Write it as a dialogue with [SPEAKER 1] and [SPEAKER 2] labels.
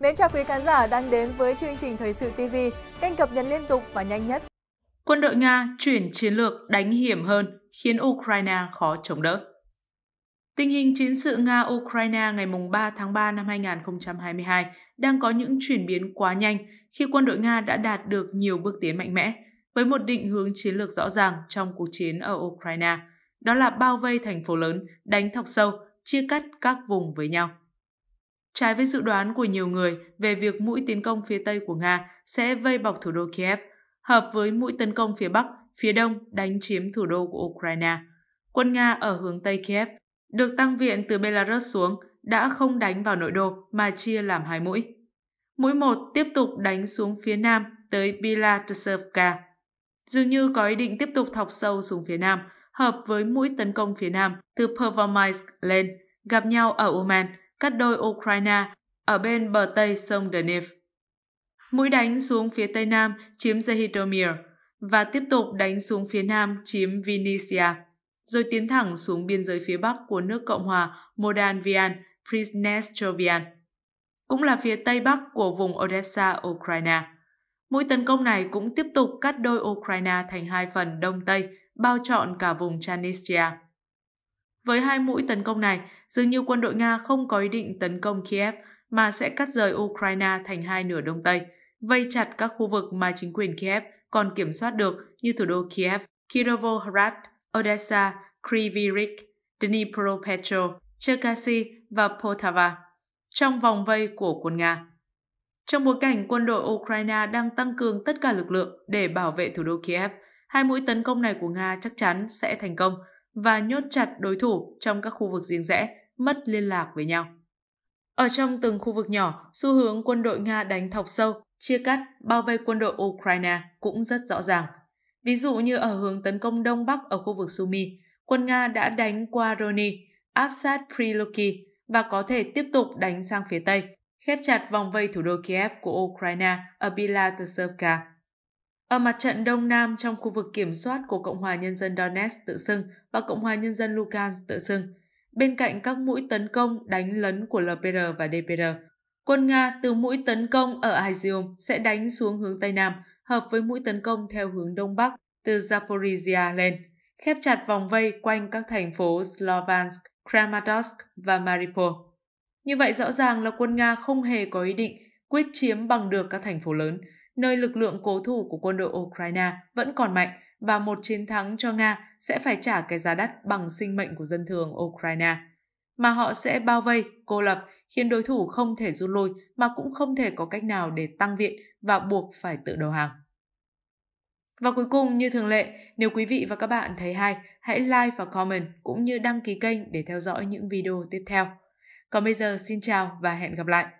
[SPEAKER 1] Mến chào quý khán giả đang đến với chương trình Thời sự TV, kênh cập nhật liên tục và nhanh nhất. Quân đội Nga chuyển chiến lược đánh hiểm hơn khiến Ukraine khó chống đỡ. Tình hình chiến sự Nga-Ukraine ngày 3 tháng 3 năm 2022 đang có những chuyển biến quá nhanh khi quân đội Nga đã đạt được nhiều bước tiến mạnh mẽ, với một định hướng chiến lược rõ ràng trong cuộc chiến ở Ukraine, đó là bao vây thành phố lớn, đánh thọc sâu, chia cắt các vùng với nhau trái với dự đoán của nhiều người về việc mũi tiến công phía Tây của Nga sẽ vây bọc thủ đô Kiev, hợp với mũi tấn công phía Bắc, phía Đông đánh chiếm thủ đô của Ukraine. Quân Nga ở hướng Tây Kiev được tăng viện từ Belarus xuống đã không đánh vào nội đô mà chia làm hai mũi. Mũi một tiếp tục đánh xuống phía Nam tới Bilatsevka. Dường như có ý định tiếp tục thọc sâu xuống phía Nam, hợp với mũi tấn công phía Nam từ Pervomaisk lên, gặp nhau ở Oman – cắt đôi Ukraine ở bên bờ Tây sông Dnipro. Mũi đánh xuống phía Tây Nam chiếm Zahidomir và tiếp tục đánh xuống phía Nam chiếm Vinnytsia, rồi tiến thẳng xuống biên giới phía Bắc của nước Cộng hòa Moldavian Prisnestovian, cũng là phía Tây Bắc của vùng Odessa, Ukraine. Mũi tấn công này cũng tiếp tục cắt đôi Ukraine thành hai phần đông Tây, bao trọn cả vùng Chanistria. Với hai mũi tấn công này, dường như quân đội Nga không có ý định tấn công Kiev mà sẽ cắt rời Ukraine thành hai nửa Đông Tây, vây chặt các khu vực mà chính quyền Kiev còn kiểm soát được như thủ đô Kiev, Kirovohrad, Odessa, Kryvyi Rih, Dnipropetrovsk, Cherkasy và Poltava trong vòng vây của quân Nga. Trong bối cảnh quân đội Ukraine đang tăng cường tất cả lực lượng để bảo vệ thủ đô Kiev, hai mũi tấn công này của Nga chắc chắn sẽ thành công – và nhốt chặt đối thủ trong các khu vực riêng rẽ, mất liên lạc với nhau. Ở trong từng khu vực nhỏ, xu hướng quân đội Nga đánh thọc sâu, chia cắt, bao vây quân đội Ukraine cũng rất rõ ràng. Ví dụ như ở hướng tấn công đông bắc ở khu vực Sumi, quân Nga đã đánh qua Roni, áp sát Priloki và có thể tiếp tục đánh sang phía Tây, khép chặt vòng vây thủ đô Kiev của Ukraine ở Bilatusovka. Ở mặt trận Đông Nam trong khu vực kiểm soát của Cộng hòa Nhân dân Donetsk tự xưng và Cộng hòa Nhân dân Lugansk tự xưng, bên cạnh các mũi tấn công đánh lấn của LPR và DPR, quân Nga từ mũi tấn công ở Izium sẽ đánh xuống hướng Tây Nam, hợp với mũi tấn công theo hướng Đông Bắc từ Zaporizhia lên, khép chặt vòng vây quanh các thành phố Slovansk, Kramatorsk và Mariupol. Như vậy rõ ràng là quân Nga không hề có ý định quyết chiếm bằng được các thành phố lớn, nơi lực lượng cố thủ của quân đội Ukraine vẫn còn mạnh và một chiến thắng cho Nga sẽ phải trả cái giá đắt bằng sinh mệnh của dân thường Ukraine. Mà họ sẽ bao vây, cô lập, khiến đối thủ không thể rút lui mà cũng không thể có cách nào để tăng viện và buộc phải tự đầu hàng. Và cuối cùng, như thường lệ, nếu quý vị và các bạn thấy hay, hãy like và comment cũng như đăng ký kênh để theo dõi những video tiếp theo. Còn bây giờ, xin chào và hẹn gặp lại!